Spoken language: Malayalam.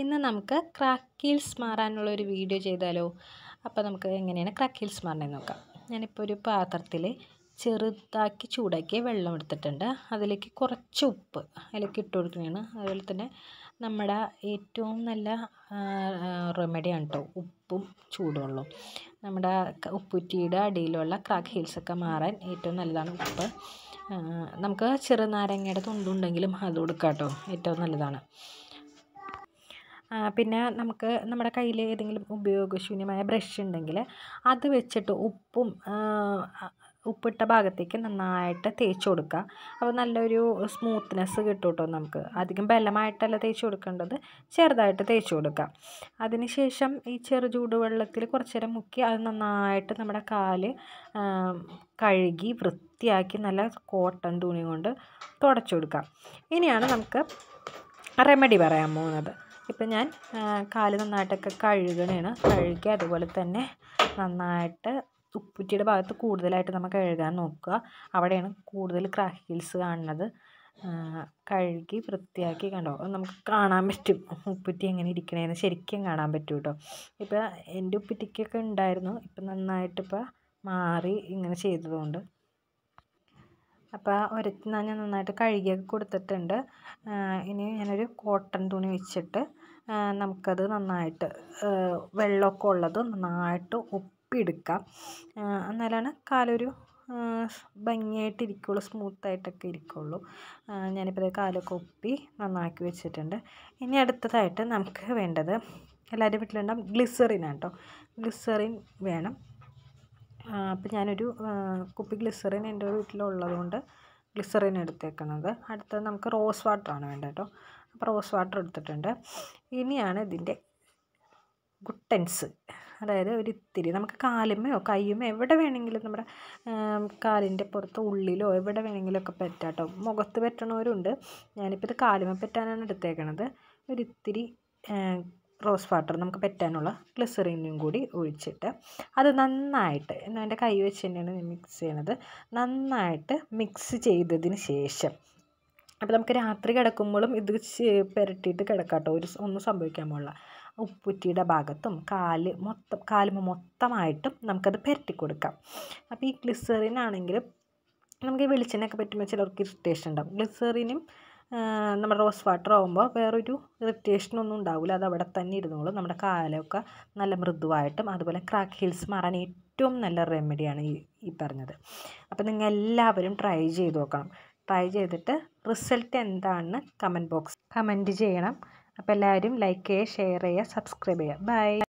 ഇന്ന് നമുക്ക് ക്രാക്കീൽസ് മാറാനുള്ള ഒരു വീഡിയോ ചെയ്താലോ അപ്പോൾ നമുക്ക് എങ്ങനെയാണ് ക്രാക്കീൽസ് മാറണേ നോക്കാം ഞാനിപ്പോൾ ഒരു പാത്രത്തിൽ ചെറുതാക്കി ചൂടാക്കിയ വെള്ളം എടുത്തിട്ടുണ്ട് അതിലേക്ക് കുറച്ച് ഉപ്പ് അതിലേക്ക് ഇട്ട് കൊടുക്കുകയാണ് അതുപോലെ തന്നെ നമ്മുടെ ഏറ്റവും നല്ല റെമഡിയാണ് കേട്ടോ ഉപ്പും ചൂടുവെള്ളവും നമ്മുടെ ഉപ്പുറ്റിയുടെ അടിയിലുള്ള ക്രാക്ക് ഹീൽസൊക്കെ മാറാൻ ഏറ്റവും നല്ലതാണ് ഉപ്പ് നമുക്ക് ചെറുനാരങ്ങയുടെ തുണ്ടുണ്ടെങ്കിലും അത് കൊടുക്കാം കേട്ടോ ഏറ്റവും നല്ലതാണ് പിന്നെ നമുക്ക് നമ്മുടെ കയ്യിൽ ഏതെങ്കിലും ഉപയോഗശൂന്യമായ ബ്രഷ് ഉണ്ടെങ്കിൽ അത് വെച്ചിട്ട് ഉപ്പും ഉപ്പിട്ട ഭാഗത്തേക്ക് നന്നായിട്ട് തേച്ച് കൊടുക്കുക അപ്പോൾ നല്ലൊരു സ്മൂത്ത്നെസ് കിട്ടും കേട്ടോ നമുക്ക് അധികം ബലമായിട്ടല്ല തേച്ച് കൊടുക്കേണ്ടത് ചെറുതായിട്ട് തേച്ച് കൊടുക്കുക അതിനുശേഷം ഈ ചെറു ചൂടുവെള്ളത്തിൽ കുറച്ച് നേരം മുക്കി അത് നന്നായിട്ട് നമ്മുടെ കാല് കഴുകി വൃത്തിയാക്കി നല്ല കോട്ടൺ തുണി കൊണ്ട് തുടച്ചു കൊടുക്കുക ഇനിയാണ് നമുക്ക് റെമഡി പറയാൻ പോകുന്നത് ഇപ്പം ഞാൻ കാല് നന്നായിട്ടൊക്കെ കഴുകണേണ് കഴുകി അതുപോലെ തന്നെ നന്നായിട്ട് ഉപ്പുറ്റിയുടെ ഭാഗത്ത് കൂടുതലായിട്ട് നമ്മൾ കഴുകാൻ നോക്കുക അവിടെയാണ് കൂടുതൽ ക്രാക്ക് കാണുന്നത് കഴുകി വൃത്തിയാക്കി കണ്ടോ നമുക്ക് കാണാൻ പറ്റും ഉപ്പുറ്റി എങ്ങനെ ഇരിക്കണേന്ന് ശരിക്കും കാണാൻ പറ്റും കേട്ടോ ഇപ്പോൾ എൻ്റെ ഉപ്പുറ്റിക്കൊക്കെ ഉണ്ടായിരുന്നു ഇപ്പം നന്നായിട്ടിപ്പോൾ മാറി ഇങ്ങനെ ചെയ്തതുകൊണ്ട് അപ്പോൾ ഒരത്ത് ഞാൻ നന്നായിട്ട് കഴുകിയൊക്കെ കൊടുത്തിട്ടുണ്ട് ഇനി ഞാനൊരു കോട്ടൺ തുണി വെച്ചിട്ട് നമുക്കത് നന്നായിട്ട് വെള്ളമൊക്കെ ഉള്ളത് നന്നായിട്ട് ഒപ്പിയെടുക്കാം എന്നാലാണ് കാലൊരു ഭംഗിയായിട്ടിരിക്കുള്ളൂ സ്മൂത്തായിട്ടൊക്കെ ഇരിക്കുള്ളൂ ഞാനിപ്പോൾ കാലൊക്കെ ഒപ്പി നന്നാക്കി വെച്ചിട്ടുണ്ട് ഇനി അടുത്തതായിട്ട് നമുക്ക് വേണ്ടത് എല്ലാവരുടെ വീട്ടിലുണ്ടാകും ഗ്ലിസറിൻ ആണ് കേട്ടോ ഗ്ലിസറിൻ വേണം അപ്പോൾ ഞാനൊരു കുപ്പി ഗ്ലിസറിൻ എൻ്റെ വീട്ടിലുള്ളത് കൊണ്ട് ഗ്ലിസറിൻ എടുത്തേക്കുന്നത് അടുത്തത് നമുക്ക് റോസ് വാട്ടറാണ് വേണ്ടത് കേട്ടോ അപ്പോൾ റോസ് വാട്ടർ എടുത്തിട്ടുണ്ട് ഇനിയാണ് ഇതിൻ്റെ ഗുട്ടൻസ് അതായത് ഒരു ഇത്തിരി നമുക്ക് കാലുമയോ കൈയുമോ എവിടെ വേണമെങ്കിലും നമ്മുടെ കാലിൻ്റെ പുറത്ത് ഉള്ളിലോ എവിടെ വേണമെങ്കിലും ഒക്കെ കേട്ടോ മുഖത്ത് പറ്റണവരുണ്ട് ഞാനിപ്പോൾ ഇത് കാലുമ പറ്റാനാണ് എടുത്തേക്കണത് ഒരിത്തിരി റോസ് വാട്ടർ നമുക്ക് പറ്റാനുള്ള ഗ്ലിസറിനും കൂടി ഒഴിച്ചിട്ട് അത് നന്നായിട്ട് എൻ്റെ കൈ വെച്ച് തന്നെയാണ് മിക്സ് ചെയ്യണത് നന്നായിട്ട് മിക്സ് ചെയ്തതിന് ശേഷം അപ്പോൾ നമുക്ക് രാത്രി കിടക്കുമ്പോഴും ഇത് പുരട്ടിയിട്ട് കിടക്കാട്ടോ ഒരു ഒന്നും സംഭവിക്കാൻ പാടില്ല ഉപ്പുറ്റിയുടെ ഭാഗത്തും കാല് മൊത്തം കാലുമ മൊത്തമായിട്ടും നമുക്കത് പുരട്ടി കൊടുക്കാം അപ്പോൾ ഈ ഗ്ലിസറിനാണെങ്കിലും നമുക്ക് വെളിച്ചെണ്ണയൊക്കെ പറ്റുമ്പോൾ ചിലർക്ക് ഇറിറ്റേഷൻ ഉണ്ടാകും ഗ്ലിസറിനും നമ്മുടെ റോസ് വാട്ടർ ആകുമ്പോൾ വേറൊരു ഇറിറ്റേഷനൊന്നും ഉണ്ടാവില്ല അത് അവിടെ തന്നെ ഇരുന്നോളും നമ്മുടെ കാലമൊക്കെ നല്ല മൃദുവായിട്ടും അതുപോലെ ക്രാക്ക് ഹിൽസ് മാറാൻ ഏറ്റവും നല്ല റെമഡിയാണ് ഈ ഈ പറഞ്ഞത് അപ്പോൾ നിങ്ങൾ എല്ലാവരും ട്രൈ ചെയ്ത് നോക്കണം ട്രൈ ചെയ്തിട്ട് റിസൾട്ട് എന്താണെന്ന് കമൻറ്റ് ബോക്സ് കമൻറ്റ് ചെയ്യണം അപ്പോൾ എല്ലാവരും ലൈക്ക് ചെയ്യുക ഷെയർ ചെയ്യുക സബ്സ്ക്രൈബ് ചെയ്യുക ബൈ